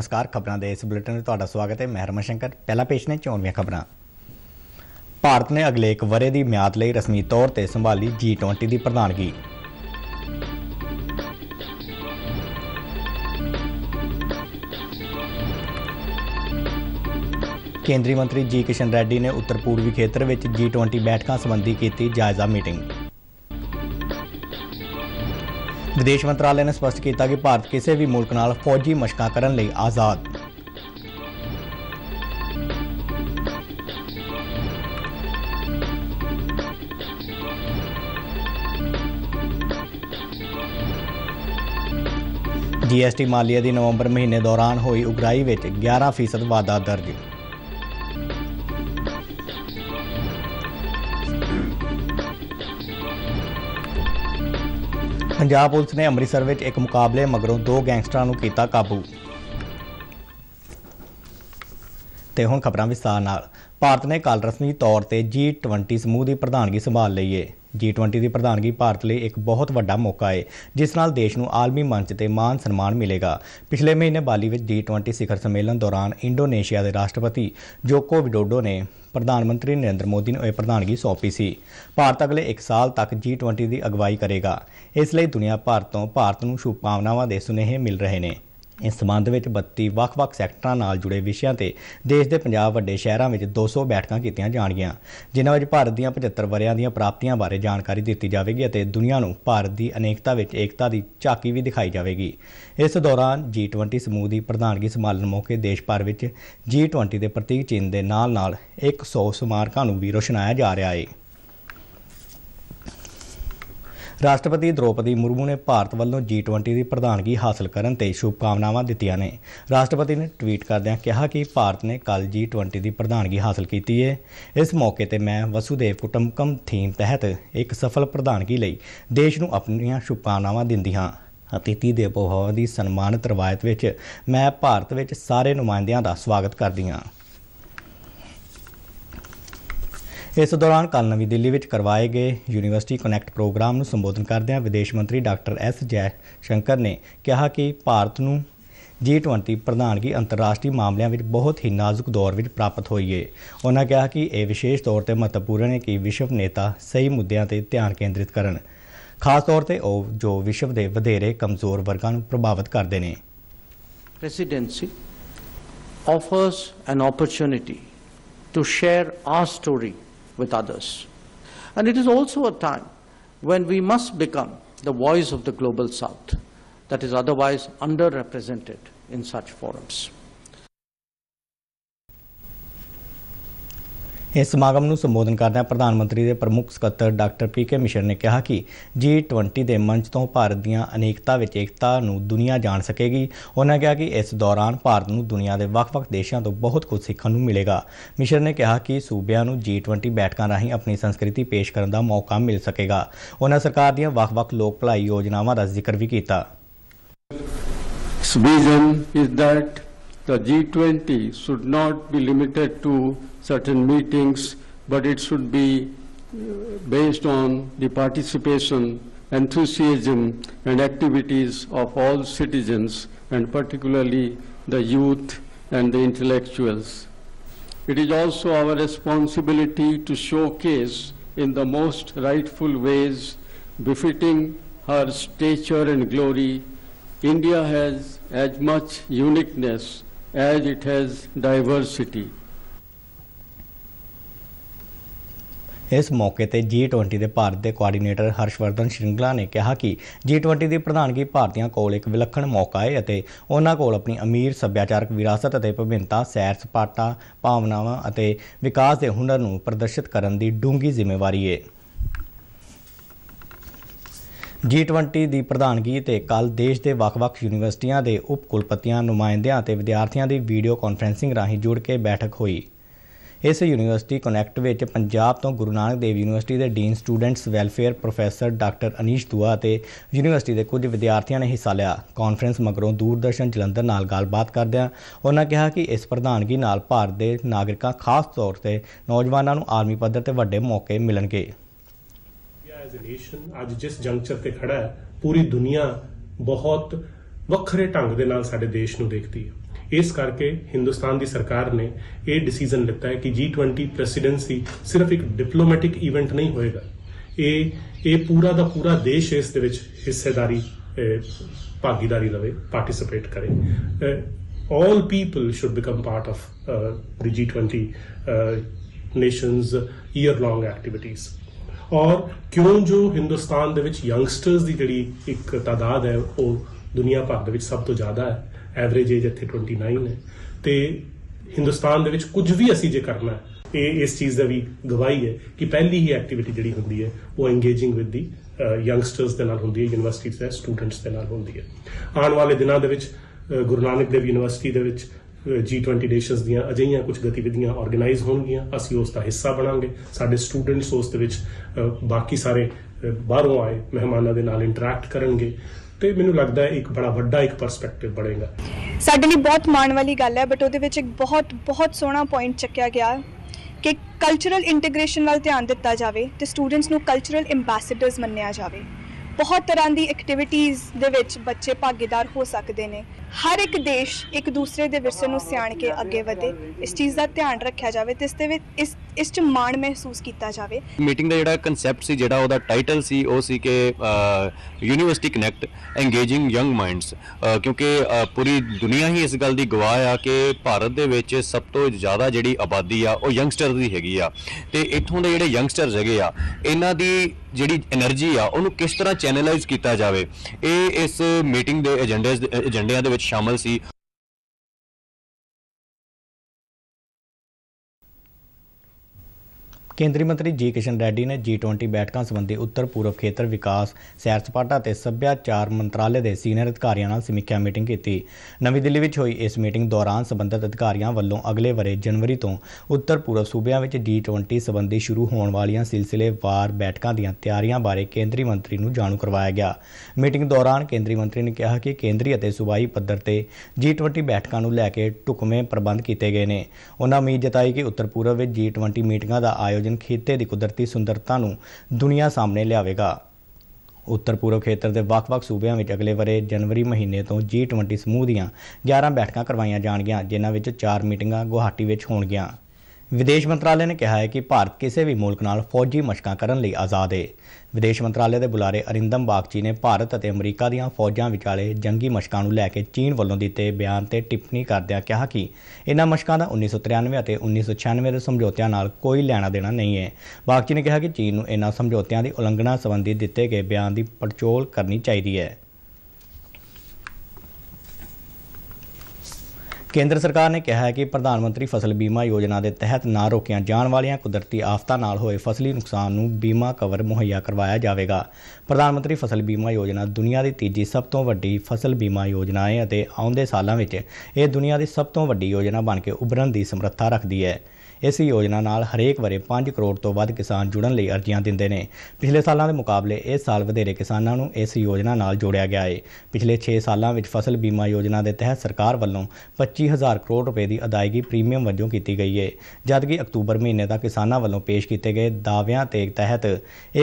ਨਮਸਕਾਰ ਖਬਰਾਂ ਦੇ ਇਸ ਬੁਲੇਟਿਨ ਵਿੱਚ ਤੁਹਾਡਾ ਸਵਾਗਤ ਹੈ ਮੈਂ ਹਰਮਨ ਸ਼ੰਕਰ ਪਹਿਲਾ ਪੇਸ਼ ਨੇ ਚੋਣਵੀਆਂ ਖਬਰਾਂ ਭਾਰਤ ਨੇ ਅਗਲੇ 1 ਵਰੇ ਦੀ ਮਿਆਦ ਲਈ ਰਸਮੀ ਤੌਰ ਤੇ ਸੰਭਾਲੀ G20 ਦੀ ਪ੍ਰਧਾਨਗੀ ਕੇਂਦਰੀ ਮੰਤਰੀ ਜੀ ਕਿਸ਼ਨ ਰੈੱਡੀ ਨੇ ਉੱਤਰ ਪੂਰਬੀ ਖੇਤਰ ਵਿੱਚ G20 ਬੈਠਕਾਂ ਸੰਬੰਧੀ ਕੀਤੀ ਜਾਇਜ਼ਾ ਮੀਟਿੰਗ ਵਿਦੇਸ਼ ਮੰਤਰਾਲੇ ਨੇ ਸਪਸ਼ਟ ਕੀਤਾ ਕਿ ਭਾਰਤ ਕਿਸੇ ਵੀ ਮੁਲਕ ਨਾਲ ਫੌਜੀ ਮਸ਼ਕਾਂ ਕਰਨ ਲਈ ਆਜ਼ਾਦ ਜੀਐਸਟੀ ਮਾਲੀਆ ਦੀ ਨਵੰਬਰ ਮਹੀਨੇ ਦੌਰਾਨ ਹੋਈ ਉਗਰਾਈ ਵਿੱਚ 11% ਵਾਧਾ ਦਰਜ ਪੰਜਾਬ ਪੁਲਿਸ ਨੇ ਅੰਮ੍ਰਿਤਸਰ ਵਿੱਚ ਇੱਕ ਮੁਕਾਬਲੇ ਮਗਰੋਂ ਦੋ ਗੈਂਗਸਟਰਾਂ ਨੂੰ ਕੀਤਾ ਕਾਬੂ ਤੇ ਹੁਣ ਖਬਰਾਂ ਵਿਸਥਾਰ ਨਾਲ ਭਾਰਤ ਨੇ ਕੱਲ ਰਸਮੀ ਤੌਰ ਤੇ G20 ਸਮੂਹ ਦੀ ਪ੍ਰਧਾਨਗੀ ਸੰਭਾਲ ਲਈ ਹੈ G20 ਦੀ ਪ੍ਰਧਾਨਗੀ ਭਾਰਤ ਲਈ ਇੱਕ ਬਹੁਤ ਵੱਡਾ ਮੌਕਾ ਹੈ ਜਿਸ ਨਾਲ ਦੇਸ਼ ਨੂੰ ਆਲਮੀ ਮੰਚ ਤੇ ਮਾਨ ਸਨਮਾਨ ਮਿਲੇਗਾ ਪਿਛਲੇ ਮਹੀਨੇ ਬਾਲੀ ਵਿੱਚ G20 ਸਿਖਰ ਸੰਮੇਲਨ ਦੌਰਾਨ ਇੰਡੋਨੇਸ਼ੀਆ ਦੇ ਰਾਸ਼ਟਰਪਤੀ ਜੋਕੋ ਵਿਡੋਡੋ ਨੇ ਪ੍ਰਧਾਨ ਮੰਤਰੀ ਨਰਿੰਦਰ ਮੋਦੀ ਨੇ ਇਹ ਪ੍ਰਧਾਨਗੀ ਸੌਪੀ ਸੀ ਭਾਰਤ ਅਗਲੇ 1 ਸਾਲ ਤੱਕ G20 ਦੀ ਅਗਵਾਈ ਕਰੇਗਾ ਇਸ ਲਈ ਦੁਨੀਆ ਭਰ ਤੋਂ ਭਾਰਤ ਨੂੰ ਸ਼ੁਭਕਾਮਨਾਵਾਂ ਦੇ ਸੁਨੇਹੇ ਮਿਲ ਰਹੇ ਨੇ ਇਸ ਸਬੰਧ ਵਿੱਚ 32 ਵੱਖ-ਵੱਖ ਸੈਕਟਰਾਂ ਨਾਲ ਜੁੜੇ ਵਿਸ਼ਿਆਂ ਤੇ ਦੇਸ਼ ਦੇ ਪੰਜਾਬ ਵੱਡੇ ਸ਼ਹਿਰਾਂ ਵਿੱਚ 200 ਬੈਠਕਾਂ ਕੀਤੀਆਂ ਜਾਣਗੀਆਂ ਜਿਨ੍ਹਾਂ ਵਿੱਚ ਭਾਰਤ ਦੀਆਂ 75 ਵਰਿਆਂ ਦੀਆਂ ਪ੍ਰਾਪਤੀਆਂ ਬਾਰੇ ਜਾਣਕਾਰੀ ਦਿੱਤੀ ਜਾਵੇਗੀ ਅਤੇ ਦੁਨੀਆ ਨੂੰ ਭਾਰਤ ਦੀ ਅਨੇਕਤਾ ਵਿੱਚ ਏਕਤਾ ਦੀ ਝਾਕੀ ਵੀ ਦਿਖਾਈ ਜਾਵੇਗੀ ਇਸ ਦੌਰਾਨ G20 ਸਮੂਹ ਦੀ ਪ੍ਰਧਾਨਗੀ ਸੰਭਾਲਣ ਮੌਕੇ ਦੇਸ਼ ਭਰ ਵਿੱਚ G20 ਦੇ ਪ੍ਰਤੀਕ ਚਿੰਨ੍ਹ ਦੇ ਨਾਲ-ਨਾਲ 100 ਸਮਾਰਕਾਂ ਨੂੰ ਵੀ ਰੋਸ਼ਨਾਇਆ ਜਾ ਰਿਹਾ ਹੈ ਰਾਸ਼ਟਰਪਤੀ ਦ੍ਰੋਪਦੀ ਮੁਰਮੂ ਨੇ ਭਾਰਤ ਵੱਲੋਂ G20 ਦੀ ਪ੍ਰਧਾਨਗੀ ਹਾਸਲ ਕਰਨ ਤੇ ਸ਼ੁਭਕਾਮਨਾਵਾਂ ਦਿੱਤੀਆਂ ਨੇ ਰਾਸ਼ਟਰਪਤੀ ਨੇ ਟਵੀਟ ਕਰਦਿਆਂ ਕਿਹਾ ਕਿ ਭਾਰਤ ਨੇ ਕੱਲ G20 ਦੀ ਪ੍ਰਧਾਨਗੀ ਹਾਸਲ ਕੀਤੀ ਹੈ ਇਸ ਮੌਕੇ ਤੇ ਮੈਂ ਵਸੂਦੇਵ ਕੁਟੰਬਕਮ ਥੀਮ ਤਹਿਤ ਇੱਕ ਸਫਲ ਪ੍ਰਧਾਨਗੀ ਲਈ ਦੇਸ਼ ਨੂੰ ਆਪਣੀਆਂ ਸ਼ੁਭਕਾਮਨਾਵਾਂ ਦਿੰਦੀ ਹਾਂ ਅਤਿਥੀ ਦੇ ਬਹੁਤ ਦੀ ਸਨਮਾਨਿਤ ਰਵਾਇਤ ਵਿੱਚ ਮੈਂ ਭਾਰਤ ਵਿੱਚ ਸਾਰੇ ਨੁਮਾਇੰਦਿਆਂ ਦਾ ਸਵਾਗਤ ਕਰਦੀ ਹਾਂ ਇਸ ਦੌਰਾਨ ਕੱਲ ਨਵੀਂ ਦਿੱਲੀ ਵਿੱਚ ਕਰਵਾਏ ਗਏ ਯੂਨੀਵਰਸਿਟੀ ਕਨੈਕਟ ਪ੍ਰੋਗਰਾਮ ਨੂੰ ਸੰਬੋਧਨ ਕਰਦਿਆਂ ਵਿਦੇਸ਼ ਮੰਤਰੀ ਡਾਕਟਰ ਐਸ ਜੈ ਸ਼ੰਕਰ ਨੇ ਕਿਹਾ ਕਿ ਭਾਰਤ ਨੂੰ G20 ਪ੍ਰਧਾਨਗੀ ਅੰਤਰਰਾਸ਼ਟਰੀ ਮਾਮਲਿਆਂ ਵਿੱਚ ਬਹੁਤ ਹੀ ਨਾਜ਼ੁਕ ਦੌਰ ਵਿੱਚ ਪ੍ਰਾਪਤ ਹੋਈ ਹੈ ਉਹਨਾਂ ਕਿਹਾ ਕਿ ਇਹ ਵਿਸ਼ੇਸ਼ ਤੌਰ ਤੇ ਮਹੱਤਵਪੂਰਨ ਹੈ ਕਿ ਵਿਸ਼ਵ ਨੇਤਾ ਸਹੀ ਮੁੱਦਿਆਂ ਤੇ ਧਿਆਨ ਕੇਂਦਰਿਤ ਕਰਨ ਖਾਸ ਤੌਰ ਤੇ ਉਹ ਜੋ ਵਿਸ਼ਵ ਦੇ ਵਧੇਰੇ ਕਮਜ਼ੋਰ ਵਰਗਾਂ ਨੂੰ ਪ੍ਰਭਾਵਿਤ ਕਰਦੇ ਨੇ presidency offers an opportunity to share our story with others. And it is also a time when we must become the voice of the global south that is otherwise underrepresented in such forums. ਇਸ ਸਮਾਗਮ ਨੂੰ ਸੰਬੋਧਨ ਕਰਦਿਆਂ ਪ੍ਰਧਾਨ ਮੰਤਰੀ ਦੇ ਪ੍ਰਮੁੱਖ ਸਕੱਤਰ ਡਾਕਟਰ ਪੀ ਕੇ ਮਿਸ਼ਰ ਨੇ ਕਿਹਾ ਕਿ 20 ਦੇ ਮੰਚ ਤੋਂ ਭਾਰਤ ਦੀਆਂ ਅਨੇਕਤਾ ਵਿੱਚ ਏਕਤਾ ਨੂੰ ਦੁਨੀਆ ਜਾਣ ਸਕੇਗੀ ਉਹਨਾਂ ਕਿਹਾ ਕਿ ਇਸ ਦੌਰਾਨ ਭਾਰਤ ਨੂੰ ਦੁਨੀਆ ਦੇ ਵੱਖ-ਵੱਖ ਦੇਸ਼ਾਂ ਤੋਂ ਬਹੁਤ ਕੁਝ ਸਿੱਖਣ ਨੂੰ ਮਿਲੇਗਾ ਮਿਸ਼ਰ ਨੇ ਕਿਹਾ ਕਿ ਸੂਬਿਆਂ ਨੂੰ 20 ਬੈਠਕਾਂ ਰਾਹੀਂ ਆਪਣੀ ਸੰਸਕ੍ਰਿਤੀ ਪੇਸ਼ ਕਰਨ ਦਾ ਮੌਕਾ ਮਿਲ ਸਕੇਗਾ ਉਹਨਾਂ ਸਰਕਾਰ ਦੀਆਂ ਵੱਖ-ਵੱਖ ਲੋਕ ਭਲਾਈ ਯੋਜਨਾਵਾਂ ਦਾ ਜ਼ਿਕਰ ਵੀ ਕੀਤਾ ਸਬੀਜ਼ਨ is that the G20 should not be limited to certain meetings, but it should be uh, based on the participation, enthusiasm, and activities of all citizens, and particularly the youth and the intellectuals. It is also our responsibility to showcase in the most rightful ways befitting her stature and glory. India has as much uniqueness as it has diversity. ਇਸ ਮੌਕੇ ਤੇ G20 ਦੇ ਭਾਰਤ ਦੇ coordinator Harshvardhan ਸ਼ਿੰਗਲਾ ਨੇ ਕਿਹਾ ਕਿ G20 ਦੀ ਪ੍ਰਧਾਨਗੀ ਭਾਰਤੀਆਂ ਕੋਲ ਇੱਕ ਵਿਲੱਖਣ ਮੌਕਾ ਹੈ ਅਤੇ ਉਹਨਾਂ ਕੋਲ ਆਪਣੀ ਅਮੀਰ ਸੱਭਿਆਚਾਰਕ ਵਿਰਾਸਤ ਅਤੇ ਭਿੰਨਤਾ ਸੈਰ ਸਪਾਟਾ ਭਾਵਨਾਵਾਂ ਅਤੇ ਵਿਕਾਸ ਦੇ ਹੁਨਰ ਨੂੰ ਪ੍ਰਦਰਸ਼ਿਤ ਕਰਨ ਦੀ ਡੂੰਗੀ ਜ਼ਿੰਮੇਵਾਰੀ ਹੈ G20 ਦੀ ਪ੍ਰਧਾਨਗੀ ਤੇ ਕੱਲ ਦੇਸ਼ ਦੇ ਵੱਖ-ਵੱਖ ਯੂਨੀਵਰਸਿਟੀਆਂ ਦੇ ਉਪ ਕੁਲਪਤੀਆਂ ਨੁਮਾਇੰਦਿਆਂ ਅਤੇ ਵਿਦਿਆਰਥੀਆਂ ਦੀ ਵੀਡੀਓ ਕਾਨਫਰੈਂਸਿੰਗ ਰਾਹੀਂ ਜੁੜ ਕੇ ਬੈਠਕ ਹੋਈ ਇਸ ਯੂਨੀਵਰਸਿਟੀ ਕਨੈਕਟ ਵਿੱਚ ਪੰਜਾਬ ਤੋਂ ਗੁਰੂ ਨਾਨਕ ਦੇਵ ਯੂਨੀਵਰਸਿਟੀ ਦੇ dean students welfare professor doctor Anish Dua ਅਤੇ ਯੂਨੀਵਰਸਿਟੀ ਦੇ ਕੁਝ ਵਿਦਿਆਰਥੀਆਂ ਨੇ ਹਿੱਸਾ ਲਿਆ ਕਾਨਫਰੰਸ ਮਗਰੋਂ ਦੂਰਦਰਸ਼ਨ ਜਲੰਧਰ ਨਾਲ ਗੱਲਬਾਤ ਕਰਦਿਆਂ ਉਹਨਾਂ ਕਿਹਾ ਕਿ ਇਸ ਪ੍ਰਧਾਨਗੀ ਨਾਲ ਭਾਰਤ ਦੇ ਨਾਗਰਿਕਾਂ ਖਾਸ ਤੌਰ ਤੇ ਨੌਜਵਾਨਾਂ ਨੂੰ ਆਰਮੀ ਪੱਧਰ ਤੇ ਵੱਡੇ ਮੌਕੇ ਮਿਲਣਗੇ ਜਨਰੇਸ਼ਨ ਅੱਜ ਜਿਸ ਜੰਕਚਰ ਤੇ ਖੜਾ ਹੈ ਪੂਰੀ ਦੁਨੀਆ ਬਹੁਤ ਵੱਖਰੇ ਢੰਗ ਦੇ ਨਾਲ ਸਾਡੇ ਦੇਸ਼ ਨੂੰ ਦੇਖਦੀ ਹੈ ਇਸ ਕਰਕੇ ਹਿੰਦੁਸਤਾਨ ਦੀ ਸਰਕਾਰ ਨੇ ਇਹ ਡਿਸੀਜਨ ਲਿੱਤਾ ਹੈ ਕਿ G20 ਪ੍ਰੈਸੀਡੈਂਸੀ ਸਿਰਫ ਇੱਕ ਡਿਪਲੋਮੈਟਿਕ ਇਵੈਂਟ ਨਹੀਂ ਹੋਏਗਾ ਇਹ ਇਹ ਪੂਰਾ ਦਾ ਪੂਰਾ ਦੇਸ਼ ਇਸ ਦੇ ਵਿੱਚ ਹਿੱਸੇਦਾਰੀ ਭਾਗੀਦਾਰੀ ਲਵੇ ਪਾਰਟਿਸਿਪੇਟ ਕਰੇ all people should become part of the G20 nations year long activities ਔਰ ਕਿਉਂ ਜੋ ਹਿੰਦੁਸਤਾਨ ਦੇ ਵਿੱਚ ਯੰਗਸਟਰਸ ਦੀ ਜਿਹੜੀ ਇੱਕ ਤਾਦਾਦ ਹੈ ਉਹ ਦੁਨੀਆ ਭਰ ਦੇ ਵਿੱਚ ਸਭ ਤੋਂ ਜ਼ਿਆਦਾ ਹੈ ਐਵਰੇਜ ਏਜ ਇੱਥੇ 29 ਹੈ ਤੇ ਹਿੰਦੁਸਤਾਨ ਦੇ ਵਿੱਚ ਕੁਝ ਵੀ ਅਸੀਂ ਜੇ ਕਰਨਾ ਹੈ ਇਹ ਇਸ ਚੀਜ਼ ਦਾ ਵੀ ਗਵਾਹੀ ਹੈ ਕਿ ਪਹਿਲੀ ਹੀ ਐਕਟੀਵਿਟੀ ਜਿਹੜੀ ਹੁੰਦੀ ਹੈ ਉਹ ਇੰਗੇਜਿੰਗ ਵਿਦ ਦੀ ਯੰਗਸਟਰਸ ਦੇ ਨਾਲ ਹੁੰਦੀ ਹੈ ਯੂਨੀਵਰਸਿਟੀ ਦੇ ਸਟੂਡੈਂਟਸ ਦੇ ਨਾਲ ਹੁੰਦੀ ਹੈ ਆਉਣ ਵਾਲੇ ਦਿਨਾਂ ਦੇ ਵਿੱਚ ਗੁਰੂ ਨਾਨਕ ਦੇਵ ਯੂਨੀਵਰਸਿਟੀ ਦੇ ਵਿੱਚ G20 ਡੇਸ਼ਸ ਦੀਆਂ ਅਜਿਹੀਆਂ ਕੁਝ ਗਤੀਵਿਧੀਆਂ ਆਰਗੇਨਾਈਜ਼ ਹੋਣਗੀਆਂ ਅਸੀਂ ਉਸ ਦਾ ਹਿੱਸਾ ਬਣਾਂਗੇ ਸਾਡੇ ਸਟੂਡੈਂਟਸ ਉਸ ਦੇ ਵਿੱਚ ਬਾਕੀ ਸਾਰੇ ਬਾਹਰੋਂ ਆਏ ਮਹਿਮਾਨਾਂ ਦੇ ਨਾਲ ਇੰਟਰੈਕਟ ਕਰਨਗੇ ਤੇ ਮੈਨੂੰ ਲੱਗਦਾ ਹੈ ਇੱਕ ਬੜਾ ਵੱਡਾ ਇੱਕ ਪਰਸਪੈਕਟਿਵ ਬਣੇਗਾ ਸਾਡੇ ਲਈ ਬਹੁਤ ਮਾਣ ਵਾਲੀ ਗੱਲ ਹੈ ਬਟ ਉਹਦੇ ਵਿੱਚ ਇੱਕ ਬਹੁਤ ਬਹੁਤ ਸੋਹਣਾ ਪੁਆਇੰਟ ਚੱਕਿਆ ਗਿਆ ਕਿ ਕਲਚਰਲ ਇੰਟੀਗ੍ਰੇਸ਼ਨ ਵੱਲ ਧਿਆਨ ਦਿੱਤਾ ਜਾਵੇ ਤੇ ਸਟੂਡੈਂਟਸ ਨੂੰ ਕਲਚਰਲ ਐਮਬੈਸਡਰਸ ਮੰਨਿਆ ਜਾਵੇ ਬਹੁਤ ਤਰ੍ਹਾਂ ਦੀ ਐਕਟੀਵਿਟੀਆਂ ਦੇ ਵਿੱਚ ਬੱਚੇ ਭਾਗੀਦਾਰ ਹੋ ਸਕਦੇ ਨੇ ਹਰ ਇੱਕ ਦੇਸ਼ ਇੱਕ ਦੂਸਰੇ ਦੇ ਵਿਰਸੇ ਨੂੰ ਸਿਆਣ ਕੇ ਅੱਗੇ ਵਧੇ ਇਸ ਚੀਜ਼ ਦਾ ਧਿਆਨ ਰੱਖਿਆ ਜਾਵੇ ਤੇ ਇਸ ਦੇ ਵਿੱਚ ਇਸ ਇਸ 'ਚ ਮਾਣ ਮਹਿਸੂਸ ਕੀਤਾ ਜਾਵੇ ਮੀਟਿੰਗ ਦਾ ਜਿਹੜਾ ਕਨਸੈਪਟ ਸੀ ਜਿਹੜਾ ਉਹਦਾ ਟਾਈਟਲ ਸੀ ਉਹ ਸੀ ਕਿ university connect engaging young minds ਕਿਉਂਕਿ ਪੂਰੀ ਦੁਨੀਆ ਹੀ ਇਸ ਗੱਲ ਦੀ ਗਵਾਹ ਆ ਕਿ ਭਾਰਤ ਦੇ ਵਿੱਚ ਸਭ ਤੋਂ ਜ਼ਿਆਦਾ ਜਿਹੜੀ ਆਬਾਦੀ ਆ ਉਹ ਯੰਗਸਟਰ ਦੀ ਹੈਗੀ ਆ ਤੇ ਇੱਥੋਂ ਦੇ ਜਿਹੜੇ ਯੰਗਸਟਰਸ ਹੈਗੇ ਆ ਇਹਨਾਂ ਦੀ ਜਿਹੜੀ એનર્ਜੀ ਆ ਉਹਨੂੰ ਕਿਸ ਤਰ੍ਹਾਂ ਚੈਨਲਾਈਜ਼ ਕੀਤਾ ਜਾਵੇ ਇਹ ਇਸ ਮੀਟਿੰਗ ਦੇ ਏਜੰਡੇ ਏਜੰਡਿਆਂ ਦੇ ਵਿੱਚ ਸ਼ਾਮਲ ਸੀ ਕੇਂਦਰੀ ਮੰਤਰੀ ਜੀ ਕਿਸ਼ਨ ਰੈੱਡੀ ਨੇ ਜੀ20 ਬੈਠਕਾਂ ਸੰਬੰਧੀ ਉੱਤਰ ਪੂਰਬ ਖੇਤਰ ਵਿਕਾਸ ਸੈਰ ਸਪਾਟਾ ਤੇ ਸੱਭਿਆਚਾਰ ਮੰਤਰਾਲੇ ਦੇ ਸੀਨੀਅਰ ਅਧਿਕਾਰੀਆਂ ਨਾਲ ਸਮੀਖਿਆ ਮੀਟਿੰਗ ਕੀਤੀ ਨਵੀਂ ਦਿੱਲੀ ਵਿੱਚ ਹੋਈ ਇਸ ਮੀਟਿੰਗ ਦੌਰਾਨ ਸੰਬੰਧਿਤ ਅਧਿਕਾਰੀਆਂ ਵੱਲੋਂ ਅਗਲੇ ਵਰੇ ਜਨਵਰੀ ਤੋਂ ਉੱਤਰ ਪੂਰਬ ਸੂਬਿਆਂ ਵਿੱਚ ਜੀ20 ਸੰਬੰਧੀ ਸ਼ੁਰੂ ਹੋਣ ਵਾਲੀਆਂ ਸਿਲਸਿਲੇਵਾਰ ਬੈਠਕਾਂ ਦੀਆਂ ਤਿਆਰੀਆਂ ਬਾਰੇ ਕੇਂਦਰੀ ਮੰਤਰੀ ਨੂੰ ਜਾਣੂ ਕਰਵਾਇਆ ਗਿਆ ਮੀਟਿੰਗ ਦੌਰਾਨ ਕੇਂਦਰੀ ਮੰਤਰੀ ਨੇ ਕਿਹਾ ਕਿ ਕੇਂਦਰੀ ਅਤੇ ਸੂਬਾਈ ਪੱਧਰ ਤੇ ਜੀ20 ਬੈਠਕਾਂ ਨੂੰ ਲੈ ਕੇ ਟੁਕਵੇਂ ਪ੍ਰਬੰਧ ਕੀਤੇ ਗਏ ਨੇ ਉਹਨਾਂ ਉਮੀਦ ਜਤਾਈ ਕਿ ਉੱਤਰ ਪੂਰਬ ਵਿੱਚ G20 ਮੀਟਿੰਗਾਂ ਦਾ ਆਯੋਜਨ ਸੀਜ਼ਨ ਖੇਤੇ ਦੀ ਕੁਦਰਤੀ ਸੁੰਦਰਤਾ ਨੂੰ ਦੁਨੀਆ ਸਾਹਮਣੇ ਲਿਆਵੇਗਾ ਉੱਤਰ ਪੂਰਬ ਖੇਤਰ ਦੇ ਵੱਖ-ਵੱਖ ਸੂਬਿਆਂ ਵਿੱਚ ਅਗਲੇ ਵਰੇ ਜਨਵਰੀ ਮਹੀਨੇ ਤੋਂ G20 ਸਮੂਹ ਦੀਆਂ 11 ਬੈਠਕਾਂ ਕਰਵਾਈਆਂ ਜਾਣਗੀਆਂ ਜਿਨ੍ਹਾਂ ਵਿੱਚ 4 ਮੀਟਿੰਗਾਂ ਗੁਹਾਟੀ ਵਿੱਚ ਹੋਣਗੀਆਂ ਵਿਦੇਸ਼ ਮੰਤਰਾਲੇ ਨੇ ਕਿਹਾ ਹੈ ਕਿ ਭਾਰਤ ਕਿਸੇ ਵੀ ਮੁਲਕ ਨਾਲ ਫੌਜੀ ਮਸ਼ਕਾਂ ਕਰਨ ਲਈ ਆਜ਼ਾਦ ਹੈ ਵਿਦੇਸ਼ ਮੰਤਰਾਲੇ ਦੇ ਬੁਲਾਰੇ ਅਰਿੰਦਮ ਬਾਗਚੀ ਨੇ ਭਾਰਤ ਅਤੇ ਅਮਰੀਕਾ ਦੀਆਂ ਫੌਜਾਂ ਵਿਚਾਲੇ ਜੰਗੀ ਮਸ਼ਕਾਂ ਨੂੰ ਲੈ ਕੇ ਚੀਨ ਵੱਲੋਂ ਦਿੱਤੇ ਬਿਆਨ ਤੇ ਟਿੱਪਣੀ ਕਰਦਿਆਂ ਕਿਹਾ ਕਿ ਇਨ੍ਹਾਂ ਮਸ਼ਕਾਂ ਦਾ 1993 ਅਤੇ 1996 ਦੇ ਸਮਝੌਤਿਆਂ ਨਾਲ ਕੋਈ ਲੈਣਾ ਦੇਣਾ ਨਹੀਂ ਹੈ ਬਾਗਚੀ ਨੇ ਕਿਹਾ ਕਿ ਚੀਨ ਨੂੰ ਇਨ੍ਹਾਂ ਸਮਝੌਤਿਆਂ ਦੀ ਉਲੰਘਣਾ ਸੰਬੰਧੀ ਦਿੱਤੇ ਗਏ ਬਿਆਨ ਦੀ ਪੜਚੋਲ ਕਰਨੀ ਚਾਹੀਦੀ ਹੈ ਕੇਂਦਰ ਸਰਕਾਰ ਨੇ ਕਿਹਾ ਹੈ ਕਿ ਪ੍ਰਧਾਨ ਮੰਤਰੀ ਫਸਲ ਬੀਮਾ ਯੋਜਨਾ ਦੇ ਤਹਿਤ ਨਾ ਰੋਕਿਆਂ ਜਾਣ ਵਾਲੀਆਂ ਕੁਦਰਤੀ ਆਫਤਾਂ ਨਾਲ ਹੋਏ ਫਸਲੀ ਨੁਕਸਾਨ ਨੂੰ ਬੀਮਾ ਕਵਰ ਮੁਹੱਈਆ ਕਰਵਾਇਆ ਜਾਵੇਗਾ ਪ੍ਰਧਾਨ ਮੰਤਰੀ ਫਸਲ ਬੀਮਾ ਯੋਜਨਾ ਦੁਨੀਆ ਦੀ ਤੀਜੀ ਸਭ ਤੋਂ ਵੱਡੀ ਫਸਲ ਬੀਮਾ ਯੋਜਨਾ ਹੈ ਅਤੇ ਆਉਂਦੇ ਸਾਲਾਂ ਵਿੱਚ ਇਹ ਦੁਨੀਆ ਦੀ ਸਭ ਤੋਂ ਵੱਡੀ ਯੋਜਨਾ ਬਣ ਕੇ ਉਭਰਨ ਦੀ ਸਮਰੱਥਾ ਰੱਖਦੀ ਹੈ ਇਸ ਯੋਜਨਾ ਨਾਲ ਹਰੇਕ ਵਰੇ 5 ਕਰੋੜ ਤੋਂ ਵੱਧ ਕਿਸਾਨ ਜੁੜਨ ਲਈ ਅਰਜ਼ੀਆਂ ਦਿੰਦੇ ਨੇ ਪਿਛਲੇ ਸਾਲਾਂ ਦੇ ਮੁਕਾਬਲੇ ਇਸ ਸਾਲ ਵਧੇਰੇ ਕਿਸਾਨਾਂ ਨੂੰ ਇਸ ਯੋਜਨਾ ਨਾਲ ਜੋੜਿਆ ਗਿਆ ਹੈ ਪਿਛਲੇ 6 ਸਾਲਾਂ ਵਿੱਚ ਫਸਲ ਬੀਮਾ ਯੋਜਨਾ ਦੇ ਤਹਿਤ ਸਰਕਾਰ ਵੱਲੋਂ 25000 ਕਰੋੜ ਰੁਪਏ ਦੀ ਅਦਾਇਗੀ ਪ੍ਰੀਮੀਅਮ ਵਜੋਂ ਕੀਤੀ ਗਈ ਹੈ ਜਦਕਿ ਅਕਤੂਬਰ ਮਹੀਨੇ ਤੱਕ ਕਿਸਾਨਾਂ ਵੱਲੋਂ ਪੇਸ਼ ਕੀਤੇ ਗਏ ਦਾਅਵਿਆਂ ਤੇ ਤਹਿਤ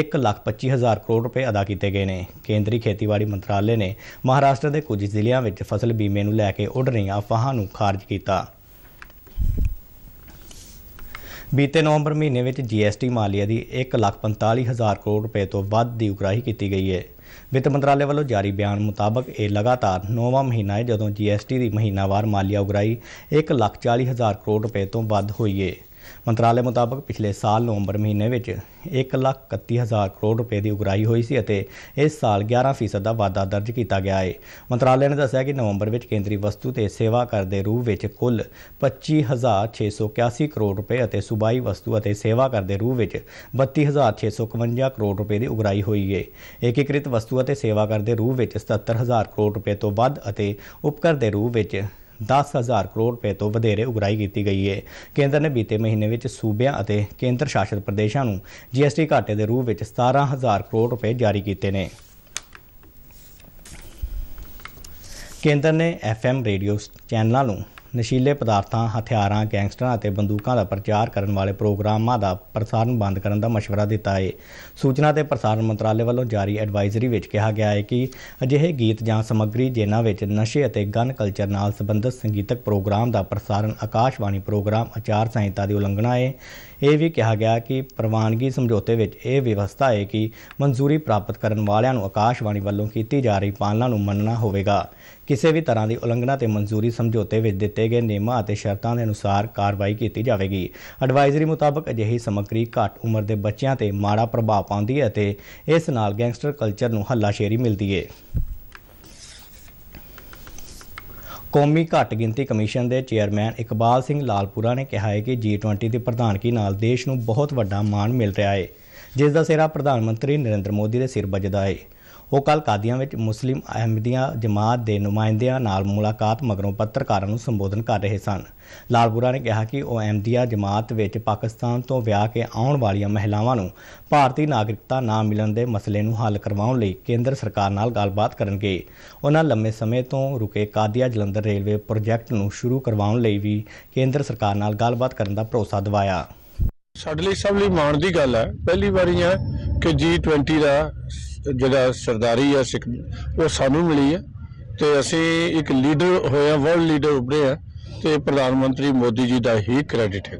125000 ਕਰੋੜ ਰੁਪਏ ਅਦਾ ਕੀਤੇ ਗਏ ਨੇ ਕੇਂਦਰੀ ਖੇਤੀਬਾੜੀ ਮੰਤਰਾਲੇ ਨੇ ਮਹਾਰਾਸ਼ਟਰ ਦੇ ਕੁਝ ਜ਼ਿਲ੍ਹਿਆਂ ਵਿੱਚ ਫਸਲ ਬੀਮੇ ਨੂੰ ਲੈ ਕੇ ਉੱਡ ਰਹੀਆਂ ਅਫਵਾਹਾਂ ਨੂੰ ਖਾਰਜ ਕੀਤਾ ਬੀਤੇ ਨਵੰਬਰ ਮਹੀਨੇ ਵਿੱਚ ਜੀਐਸਟੀ ਮਾਲੀਆ ਦੀ 145000 ਕਰੋੜ ਰੁਪਏ ਤੋਂ ਵੱਧ ਦੀ ਉਗਰਾਹੀ ਕੀਤੀ ਗਈ ਹੈ ਵਿੱਤ ਮੰਤਰਾਲੇ ਵੱਲੋਂ ਜਾਰੀ ਬਿਆਨ ਮੁਤਾਬਕ ਇਹ ਲਗਾਤਾਰ 9ਵਾਂ ਮਹੀਨਾ ਹੈ ਜਦੋਂ ਜੀਐਸਟੀ ਦੀ ਮਹੀਨਾਵਾਰ ਮਾਲੀਆ ਉਗਰਾਹੀ 140000 ਕਰੋੜ ਰੁਪਏ ਤੋਂ ਵੱਧ ਹੋਈ ਹੈ ਮੰਤਰਾਲੇ ਮੁਤਾਬਕ ਪਿਛਲੇ ਸਾਲ ਨਵੰਬਰ ਮਹੀਨੇ ਵਿੱਚ 131000 ਕਰੋੜ ਰੁਪਏ ਦੀ ਉਗਰਾਹੀ ਹੋਈ ਸੀ ਅਤੇ ਇਸ ਸਾਲ 11% ਦਾ ਵਾਧਾ ਦਰਜ ਕੀਤਾ ਗਿਆ ਹੈ ਮੰਤਰਾਲੇ ਨੇ ਦੱਸਿਆ ਕਿ ਨਵੰਬਰ ਵਿੱਚ ਕੇਂਦਰੀ ਵਸਤੂ ਤੇ ਸੇਵਾ ਕਰ ਦੇ ਰੂਪ ਵਿੱਚ ਕੁੱਲ 25681 ਕਰੋੜ ਰੁਪਏ ਅਤੇ ਸੂਬਾਈ ਵਸਤੂ ਅਤੇ ਸੇਵਾ ਕਰ ਦੇ ਰੂਪ ਵਿੱਚ 32651 ਕਰੋੜ ਰੁਪਏ ਦੀ ਉਗਰਾਹੀ ਹੋਈ ਹੈ ਏਕੀਕ੍ਰਿਤ ਵਸਤੂ ਅਤੇ ਸੇਵਾ ਕਰ ਦੇ ਰੂਪ ਵਿੱਚ 77000 ਕਰੋੜ ਰੁਪਏ ਤੋਂ ਵੱਧ ਅਤੇ ਉਪਕਰ ਦੇ ਰੂਪ ਵਿੱਚ 10000 ਕਰੋੜ ਰੁਪਏ ਤੋਂ ਵਧੇਰੇ ਉਗਰਾਈ ਕੀਤੀ ਗਈ ਹੈ ਕੇਂਦਰ ਨੇ ਬੀਤੇ ਮਹੀਨੇ ਵਿੱਚ ਸੂਬਿਆਂ ਅਤੇ ਕੇਂਦਰ ਸ਼ਾਸਿਤ ਪ੍ਰਦੇਸ਼ਾਂ ਨੂੰ ਜੀਐਸਟੀ ਘਾਟੇ ਦੇ ਰੂਪ ਵਿੱਚ 17000 ਕਰੋੜ ਰੁਪਏ ਜਾਰੀ ਕੀਤੇ ਨੇ ਕੇਂਦਰ ਨੇ ਐਫਐਮ ਰੇਡੀਓ ਚੈਨਲਾਂ ਨੂੰ ਨਸ਼ੀਲੇ ਪਦਾਰਥਾਂ ਹਥਿਆਰਾਂ ਗੈਂਗਸਟਰਾਂ ਅਤੇ ਬੰਦੂਕਾਂ ਦਾ ਪ੍ਰਚਾਰ ਕਰਨ ਵਾਲੇ ਪ੍ਰੋਗਰਾਮਾਂ ਦਾ ਪ੍ਰਸਾਰਣ ਬੰਦ ਕਰਨ ਦਾ مشਵਰਾ ਦਿੱਤਾ ਹੈ ਸੂਚਨਾ ਤੇ ਪ੍ਰਸਾਰਣ ਮੰਤਰਾਲੇ ਵੱਲੋਂ ਜਾਰੀ ਐਡਵਾਈਜ਼ਰੀ ਵਿੱਚ ਕਿਹਾ ਗਿਆ ਹੈ ਕਿ ਅਜਿਹੇ ਗੀਤ ਜਾਂ ਸਮੱਗਰੀ ਜਿਨ੍ਹਾਂ ਵਿੱਚ ਨਸ਼ੇ ਅਤੇ ਗਨ ਕਲਚਰ ਨਾਲ ਸੰਬੰਧਿਤ ਸੰਗੀਤਕ ਪ੍ਰੋਗਰਾਮ ਦਾ ਪ੍ਰਸਾਰਣ ਆਕਾਸ਼ਵਾਣੀ ਪ੍ਰੋਗਰਾਮ ਆਚਾਰ ਸੰਹਿਤਾ ਦੀ ਉਲੰਘਣਾ ਹੈ ਇਹ ਵੀ ਕਿਹਾ ਗਿਆ ਕਿ ਪ੍ਰਵਾਨਗੀ ਸਮਝੌਤੇ ਵਿੱਚ ਇਹ ਵਿਵਸਥਾ ਹੈ ਕਿ ਮਨਜ਼ੂਰੀ ਪ੍ਰਾਪਤ ਕਰਨ ਵਾਲਿਆਂ ਨੂੰ ਆਕਾਸ਼ਵਾਣੀ ਵੱਲੋਂ ਕੀਤੀ ਜਾ ਰਹੀ ਪਾਲਣਾ ਨੂੰ ਮੰਨਣਾ ਹੋਵੇਗਾ ਕਿਸੇ ਵੀ ਤਰ੍ਹਾਂ ਦੀ ਉਲੰਘਣਾ ਤੇ ਮਨਜ਼ੂਰੀ ਸਮਝੌਤੇ ਵਿੱਚ ਦਿੱਤੇ ਗਏ ਨਿਯਮਾਂ ਅਤੇ ਸ਼ਰਤਾਂ ਦੇ ਅਨੁਸਾਰ ਕਾਰਵਾਈ ਕੀਤੀ ਜਾਵੇਗੀ ਐਡਵਾਈਜ਼ਰੀ ਮੁਤਾਬਕ ਅਜਿਹੀ ਸਮਗਰੀ ਘੱਟ ਉਮਰ ਦੇ ਬੱਚਿਆਂ ਤੇ ਮਾੜਾ ਪ੍ਰਭਾਵ ਪਾਉਂਦੀ ਹੈ ਅਤੇ ਇਸ ਨਾਲ ਗੈਂਗਸਟਰ ਕਲਚਰ ਨੂੰ ਹੱਲਾਸ਼ੇਰੀ ਮਿਲਦੀ ਹੈ ਕੌਮੀ ਘੱਟ ਗਿਣਤੀ ਕਮਿਸ਼ਨ ਦੇ ਚੇਅਰਮੈਨ ਇਕਬਾਲ ਸਿੰਘ ਲਾਲਪੁਰਾ ਨੇ ਕਿਹਾ ਹੈ ਕਿ G20 ਦੀ ਪ੍ਰਧਾਨਗੀ ਨਾਲ ਦੇਸ਼ ਨੂੰ ਬਹੁਤ ਵੱਡਾ ਮਾਣ ਮਿਲ ਰਿਹਾ ਹੈ ਜਿਸ ਦਾ ਸਿਹਰਾ ਪ੍ਰਧਾਨ ਮੰਤਰੀ ਨਰਿੰਦਰ ਮੋਦੀ ਦੇ ਸਿਰ ਵੱਜਦਾ ਹੈ ਉਹ ਕੱਲ ਕਾਦੀਆਂ ਵਿੱਚ ਮੁਸਲਿਮ ਅਹਿਮਦੀਆ ਜਮਾਤ ਦੇ ਨੁਮਾਇੰਦਿਆਂ ਨਾਲ ਮੁਲਾਕਾਤ ਮਗਰੋਂ ਪੱਤਰਕਾਰਾਂ ਨੂੰ ਸੰਬੋਧਨ ਕਰ ਰਹੇ ਸਨ ਲਾਲਪੁਰਾ ਨੇ ਕਿਹਾ ਕਿ ਉਹ ਅਹਿਮਦੀਆ ਜਮਾਤ ਵਿੱਚ ਪਾਕਿਸਤਾਨ ਤੋਂ ਵਿਆਹ ਕੇ ਆਉਣ ਵਾਲੀਆਂ ਮਹਿਲਾਵਾਂ ਨੂੰ ਭਾਰਤੀ ਨਾਗਰਿਕਤਾ ਨਾ ਮਿਲਣ ਦੇ ਮਸਲੇ ਨੂੰ ਹੱਲ ਕਰਵਾਉਣ ਲਈ ਕੇਂਦਰ ਸਰਕਾਰ ਨਾਲ ਗੱਲਬਾਤ ਕਰਨਗੇ ਉਹਨਾਂ ਲੰਮੇ ਸਮੇਂ ਤੋਂ ਰੁਕੇ ਕਾਦੀਆ ਜਲੰਧਰ ਰੇਲਵੇ ਪ੍ਰੋਜੈਕਟ ਨੂੰ ਸ਼ੁਰੂ ਕਰਵਾਉਣ ਲਈ ਵੀ ਕੇਂਦਰ ਸਰਕਾਰ ਨਾਲ ਗੱਲਬਾਤ ਕਰਨ ਦਾ ਭਰੋਸਾ ਦਿਵਾਇਆ ਸਾਡੇ ਲਈ ਸਭ ਲਈ ਮਾਣ ਦੀ ਗੱਲ ਹੈ ਪਹਿਲੀ ਵਾਰੀ ਹੈ ਕਿ G20 ਦਾ ਜਿਹੜਾ ਸਰਦਾਰੀ ਆ ਸਿੱਖ ਉਹ ਸਾਨੂੰ ਮਿਲੀ ਹੈ ਤੇ ਅਸੀਂ ਇੱਕ ਲੀਡਰ ਹੋਏ ਆ ਵਰਲਡ ਲੀਡਰ ਉਭਰੇ ਆ ਤੇ ਪ੍ਰਧਾਨ ਮੰਤਰੀ ਮੋਦੀ ਜੀ ਦਾ ਹੀ ਕ੍ਰੈਡਿਟ ਹੈ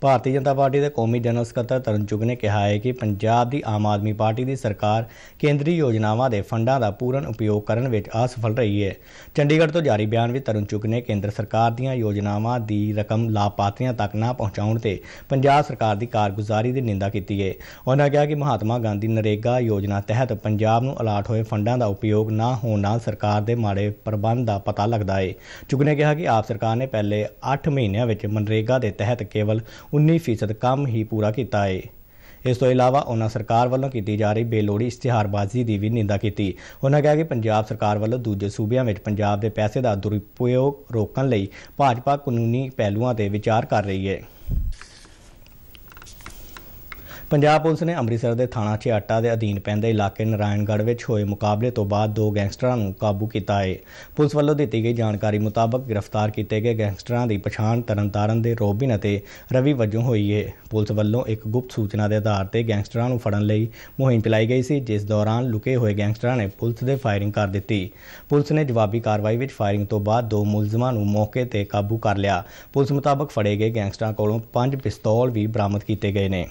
ਭਾਰਤੀ ਜਨਤਾ ਪਾਰਟੀ ਦੇ ਕੌਮੀ ਜਨਰਲ ਸਕੱਤਰ ਤਰਨ ਚੁਗ ਨੇ ਕਿਹਾ ਹੈ ਕਿ ਪੰਜਾਬ ਦੀ ਆਮ ਆਦਮੀ ਪਾਰਟੀ ਦੀ ਸਰਕਾਰ ਕੇਂਦਰੀ ਯੋਜਨਾਵਾਂ ਦੇ ਫੰਡਾਂ ਦਾ ਪੂਰਨ ਉਪਯੋਗ ਕਰਨ ਵਿੱਚ ਅਸਫਲ ਰਹੀ ਹੈ ਚੰਡੀਗੜ੍ਹ ਤੋਂ ਜਾਰੀ ਬਿਆਨ ਵਿੱਚ ਤਰਨ ਚੁਗ ਨੇ ਕੇਂਦਰ ਸਰਕਾਰ ਦੀਆਂ ਯੋਜਨਾਵਾਂ ਦੀ ਰਕਮ ਲਾਪਾਤਰੀਆਂ ਤੱਕ ਨਾ ਪਹੁੰਚਾਉਣ ਤੇ ਪੰਜਾਬ ਸਰਕਾਰ ਦੀ ਕਾਰਗੁਜ਼ਾਰੀ ਦੀ ਨਿੰਦਾ ਕੀਤੀ ਹੈ ਉਹਨਾਂ ਕਿਹਾ ਕਿ ਮਹਾਤਮਾ ਗਾਂਧੀ ਨਰੇਗਾ ਯੋਜਨਾ ਤਹਿਤ ਪੰਜਾਬ ਨੂੰ ਅਲਾਟ ਹੋਏ ਫੰਡਾਂ ਦਾ ਉਪਯੋਗ ਨਾ ਹੋਣ ਨਾਲ ਸਰਕਾਰ ਦੇ ਮਾੜੇ ਪ੍ਰਬੰਧ ਦਾ ਪਤਾ ਲੱਗਦਾ ਹੈ ਚੁਗ ਨੇ ਕਿਹਾ ਕਿ ਆਪ ਸਰਕਾਰ ਨੇ ਪਹਿਲੇ 8 ਮਹੀਨਿਆਂ ਵਿੱਚ ਮਨਰੇਗਾ ਦੇ ਤਹਿਤ ਕੇਵਲ 19% ਕੰਮ ਹੀ ਪੂਰਾ ਕੀਤਾ ਹੈ ਇਸ ਤੋਂ ਇਲਾਵਾ ਉਹਨਾਂ ਸਰਕਾਰ ਵੱਲੋਂ ਕੀਤੀ ਜਾ ਰਹੀ ਬੇਲੋੜੀ ਇਸ਼ਤਿਹਾਰਬਾਜ਼ੀ ਦੀ ਵੀ ਨਿੰਦਾ ਕੀਤੀ ਉਹਨਾਂ ਕਿਹਾ ਕਿ ਪੰਜਾਬ ਸਰਕਾਰ ਵੱਲੋਂ ਦੂਜੇ ਸੂਬਿਆਂ ਵਿੱਚ ਪੰਜਾਬ ਦੇ ਪੈਸੇ ਦਾ ਦੁਰਪਯੋਗ ਰੋਕਣ ਲਈ ਭਾਜਪਾ ਕਾਨੂੰਨੀ ਪਹਿਲੂਆਂ ਤੇ ਵਿਚਾਰ ਕਰ ਰਹੀ ਹੈ ਪੰਜਾਬ ਪੁਲਿਸ ਨੇ ਅੰਮ੍ਰਿਤਸਰ ਦੇ ਥਾਣਾ ਛਿਆਟਾ ਦੇ ਅਧੀਨ ਪੈਂਦੇ ਇਲਾਕੇ ਨਾਰਾਇਣਗੜ੍ਹ ਵਿੱਚ ਹੋਏ ਮੁਕਾਬਲੇ ਤੋਂ ਬਾਅਦ ਦੋ ਗੈਂਗਸਟਰਾਂ ਨੂੰ ਕਾਬੂ ਕੀਤਾ ਹੈ ਪੁਲਿਸ ਵੱਲੋਂ ਦਿੱਤੀ ਗਈ ਜਾਣਕਾਰੀ ਮੁਤਾਬਕ ਗ੍ਰਿਫਤਾਰ ਕੀਤੇ ਗਏ ਗੈਂਗਸਟਰਾਂ ਦੀ ਪਛਾਣ ਤਰਨਤਾਰਨ ਦੇ ਰੋਬਿਨ ਅਤੇ ਰਵੀ ਵਜੋਂ ਹੋਈ ਹੈ ਪੁਲਿਸ ਵੱਲੋਂ ਇੱਕ ਗੁਪਤ ਸੂਚਨਾ ਦੇ ਆਧਾਰ ਤੇ ਗੈਂਗਸਟਰਾਂ ਨੂੰ ਫੜਨ ਲਈ ਮੁਹਿੰਮ ਚਲਾਈ ਗਈ ਸੀ ਜਿਸ ਦੌਰਾਨ ਲੁਕੇ ਹੋਏ ਗੈਂਗਸਟਰਾਂ ਨੇ ਪੁਲਿਸ ਦੇ ਫਾਇਰਿੰਗ ਕਰ ਦਿੱਤੀ ਪੁਲਿਸ ਨੇ ਜਵਾਬੀ ਕਾਰਵਾਈ ਵਿੱਚ ਫਾਇਰਿੰਗ ਤੋਂ ਬਾਅਦ ਦੋ ਮੁਲਜ਼ਮਾਂ ਨੂੰ ਮੌਕੇ ਤੇ ਕਾਬੂ ਕਰ ਲਿਆ ਪੁਲਿਸ ਮੁਤਾਬਕ ਫੜੇ ਗਏ ਗੈਂਗਸਟਰਾਂ ਕੋਲੋਂ ਪੰਜ ਪਿਸਤੌਲ ਵੀ ਬਰਾਮਦ ਕੀਤੇ ਗਏ ਨੇ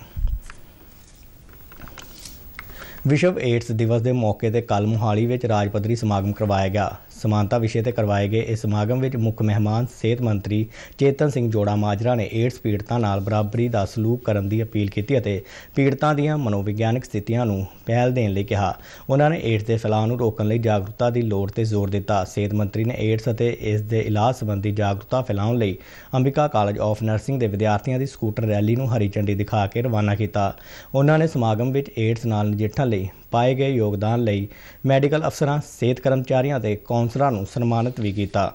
ਵਿਸ਼ਵ ਏਡਸ ਦਿਵਸ ਦੇ ਮੌਕੇ ਤੇ ਕੱਲ ਮੁਹਾਲੀ ਵਿੱਚ ਰਾਜ ਪੱਧਰੀ ਸਮਾਗਮ ਕਰਵਾਇਆ ਗਿਆ ਸਮਾਨਤਾ ਵਿਸ਼ੇ ਤੇ ਕਰਵਾਏ ਗਏ ਇਸ ਸਮਾਗਮ ਵਿੱਚ ਮੁੱਖ ਮਹਿਮਾਨ ਸਿਹਤ ਮੰਤਰੀ ਚੇਤਨ ਸਿੰਘ ਜੋੜਾ ਮਾਜਰਾ ਨੇ ਏਡਸ ਪੀੜਤਾਂ ਨਾਲ ਬਰਾਬਰੀ ਦਾ ਸਲੂਕ ਕਰਨ ਦੀ ਅਪੀਲ ਕੀਤੀ ਅਤੇ ਪੀੜਤਾਂ ਦੀਆਂ ਮਨੋਵਿਗਿਆਨਕ ਸਥਿਤੀਆਂ ਨੂੰ ਪਹਿਲ ਦੇਣ ਲਈ ਕਿਹਾ ਉਹਨਾਂ ਨੇ ਏਡਸ ਦੇ ਫੈਲਾਅ ਨੂੰ ਰੋਕਣ ਲਈ ਜਾਗਰੂਕਤਾ ਦੀ ਲੋੜ ਤੇ ਜ਼ੋਰ ਦਿੱਤਾ ਸਿਹਤ ਮੰਤਰੀ ਨੇ ਏਡਸ ਅਤੇ ਇਸ ਦੇ ਇਲਾਜ ਸੰਬੰਧੀ ਜਾਗਰੂਕਤਾ ਫੈਲਾਉਣ ਲਈ ਅੰਬਿਕਾ ਕਾਲਜ ਆਫ ਨਰਸਿੰਗ ਦੇ ਵਿਦਿਆਰਥੀਆਂ ਦੀ ਸਕੂਟਰ ਰੈਲੀ ਨੂੰ ਹਰੀ ਝੰਡੀ ਦਿਖਾ ਕੇ ਰਵਾਨਾ ਕੀਤਾ ਉਹਨਾਂ ਨੇ ਸਮਾਗਮ ਵਿੱਚ ਏਡਸ ਨਾਲ ਨਜਿੱਠਣ ਲਈ ਪਾਏ ਗਏ ਯੋਗਦਾਨ ਲਈ ਮੈਡੀਕਲ ਅਫਸਰਾਂ ਸਿਹਤ ਕਰਮਚਾਰੀਆਂ ਤੇ ਕਾਉਂਸਲਰਾਂ ਨੂੰ ਸਨਮਾਨਿਤ ਵੀ ਕੀਤਾ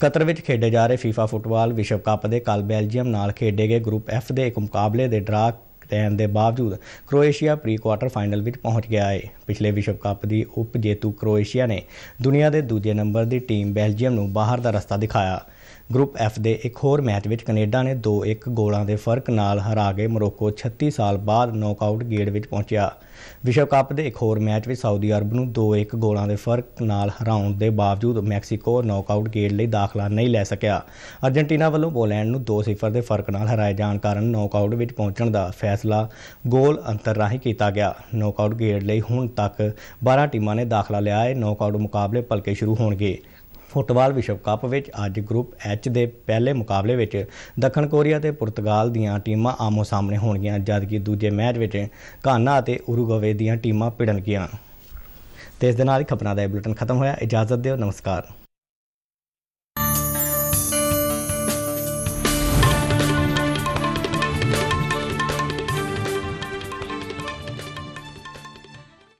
ਕਤਰ ਵਿੱਚ ਖੇਡੇ ਜਾ ਰਹੇ FIFA ਫੁੱਟਬਾਲ ਵਿਸ਼ਵ ਕੱਪ ਦੇ ਕੱਲ ਬੈਲਜੀਅਮ ਨਾਲ ਖੇਡੇ ਗਏ ਗਰੁੱਪ F ਦੇ ਇੱਕ ਮੁਕਾਬਲੇ ਦੇ ਡਰਾ ਰਹਿਣ ਦੇ ਬਾਵਜੂਦ ਕ੍ਰੋਏਸ਼ੀਆ ਪ੍ਰੀ ਕੁਆਟਰ ਫਾਈਨਲ ਵਿੱਚ ਪਹੁੰਚ ਗਿਆ ਹੈ ਪਿਛਲੇ ਵਿਸ਼ਵ ਕੱਪ ਦੀ ਉਪ ਜੇਤੂ ਕ੍ਰੋਏਸ਼ੀਆ ਨੇ ਦੁਨੀਆ ਦੇ ਦੂਜੇ ਨੰਬਰ ਦੀ ਟੀਮ ਬੈਲਜੀਅਮ ਨੂੰ ਬਾਹਰ ਦਾ ਰਸਤਾ ਦਿਖਾਇਆ ਗਰੁੱਪ ਐਫ ਦੇ ਇੱਕ ਹੋਰ ਮੈਚ ਵਿੱਚ ਕੈਨੇਡਾ ਨੇ 2-1 ਗੋਲਾਂ ਦੇ ਫਰਕ ਨਾਲ ਹਰਾ ਕੇ ਮੋਰੋਕੋ 36 ਸਾਲ ਬਾਅਦ ਨੌਕਆਊਟ ਗੇੜ ਵਿੱਚ ਪਹੁੰਚਿਆ ਵਿਸ਼ਵ ਕੱਪ ਦੇ ਇੱਕ ਹੋਰ ਮੈਚ ਵਿੱਚ ਸਾਊਦੀ ਅਰਬ ਨੂੰ 2-1 ਗੋਲਾਂ ਦੇ ਫਰਕ ਨਾਲ ਹਰਾਉਣ ਦੇ ਬਾਵਜੂਦ ਮੈਕਸੀਕੋ ਨੌਕਆਊਟ ਗੇੜ ਲਈ ਦਾਖਲਾ ਨਹੀਂ ਲੈ ਸਕਿਆ ਅਰਜنٹੀਨਾ ਵੱਲੋਂ ਪੋਲੈਂਡ ਨੂੰ 2-0 ਦੇ ਫਰਕ ਨਾਲ ਹਰਾਏ ਜਾਣ ਕਾਰਨ ਨੌਕਆਊਟ ਵਿੱਚ ਪਹੁੰਚਣ ਦਾ ਫੈਸਲਾ ਗੋਲ ਅੰਤਰ ਰਾਹੀਂ ਕੀਤਾ ਗਿਆ ਨੌਕਆਊਟ ਗੇੜ ਲਈ ਹੁਣ ਤੱਕ 12 ਟੀਮਾਂ ਨੇ ਦਾਖਲਾ ਲਿਆ ਹੈ ਨੌਕਆਊਟ ਮੁਕਾਬਲੇ ਭਲਕੇ ਸ਼ੁਰੂ ਹੋਣਗੇ ਫੁੱਟਬਾਲ ਵਿਸ਼ਵ ਕੱਪ ਵਿੱਚ ਅੱਜ ਗਰੁੱਪ ਐਚ ਦੇ ਪਹਿਲੇ ਮੁਕਾਬਲੇ ਵਿੱਚ ਦੱਖਣ ਕੋਰੀਆ ਤੇ ਪੁਰਤਗਾਲ ਦੀਆਂ ਟੀਮਾਂ ਆਮੋ ਸਾਹਮਣੇ ਹੋਣਗੀਆਂ ਜਦਕਿ ਦੂਜੇ ਮੈਚ ਵਿੱਚ ਘਾਨਾ ਅਤੇ ਉਰੂਗਵੇ ਦੀਆਂ ਟੀਮਾਂ ਭਿੜਨਗੀਆਂ ਤੇ ਇਸ ਦੇ ਨਾਲ ਹੀ ਖਬਰਾਂ ਦਾ ਇਹ ਬੁਲੇਟਿਨ ਖਤਮ ਹੋਇਆ ਇਜਾਜ਼ਤ ਦਿਓ ਨਮਸਕਾਰ